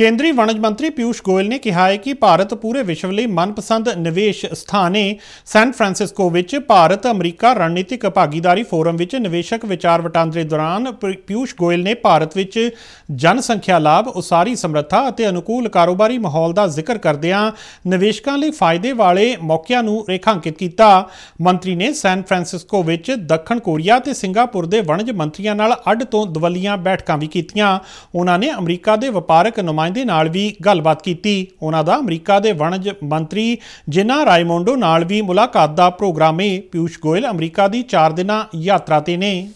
ਕੇਂਦਰੀ ਵਣਜ ਮੰਤਰੀ ਪਿਊਸ਼ ਗੋਇਲ ਨੇ ਕਿਹਾ ਹੈ ਕਿ ਭਾਰਤ ਪੂਰੇ ਵਿਸ਼ਵ ਲਈ ਮਨਪਸੰਦ ਨਿਵੇਸ਼ ਸਥਾਨ ਹੈ ਸੈਨ ਫ੍ਰਾਂਸਿਸਕੋ ਵਿੱਚ ਭਾਰਤ ਅਮਰੀਕਾ ਰਣਨੀਤਿਕ ਭਾਗੀਦਾਰੀ ਫੋਰਮ ਵਿੱਚ ਨਿਵੇਸ਼ਕ ਵਿਚਾਰ ਵਟਾਂਦਰੇ ਦੌਰਾਨ ਪਿਊਸ਼ ਗੋਇਲ ਨੇ ਭਾਰਤ ਵਿੱਚ ਜਨਸੰਖਿਆ ਲਾਭ ਉਸਾਰੀ ਸਮਰੱਥਾ ਅਤੇ ਅਨੁਕੂਲ ਕਾਰੋਬਾਰੀ ਮਾਹੌਲ ਦਾ ਜ਼ਿਕਰ ਕਰਦਿਆਂ ਨਿਵੇਸ਼ਕਾਂ ਲਈ ਫਾਇਦੇ ਵਾਲੇ ਮੌਕਿਆਂ ਨੂੰ ਰੇਖਾਂਕਿਤ ਕੀਤਾ ਮੰਤਰੀ ਨੇ ਸੈਨ ਫ੍ਰਾਂਸਿਸਕੋ ਵਿੱਚ ਦੱਖਣ ਕੋਰੀਆ ਤੇ ਸਿੰਗਾਪੁਰ ਦੇ ਵਣਜ ਮੰਤਰੀਆਂ ਨਾਲ ਅੱਡ ਤੋਂ ਦਵਲੀਆਂ ਬੈਠਕਾਂ ਵੀ ਕੀਤੀਆਂ ਉਹਨਾਂ ਨੇ ਅਮਰੀਕਾ ਦੇ ਵਪਾਰਕ ਨੁਮਾਇੰਦੇ ਰਾਜ ਦੇ ਨਾਲ ਵੀ ਗੱਲਬਾਤ ਕੀਤੀ ਉਹਨਾਂ ਦਾ ਅਮਰੀਕਾ ਦੇ ਵਣਜ ਮੰਤਰੀ ਜਿਨਾ ਰਾਇਮੋਂਡੋ ਨਾਲ ਵੀ ਮੁਲਾਕਾਤ ਦਾ ਪ੍ਰੋਗਰਾਮ ਹੈ ਪਿਊਸ਼ ਗੋਇਲ ਅਮਰੀਕਾ ਦੀ 4 ਦਿਨਾਂ ਯਾਤਰਾ ਤੇ ਨੇ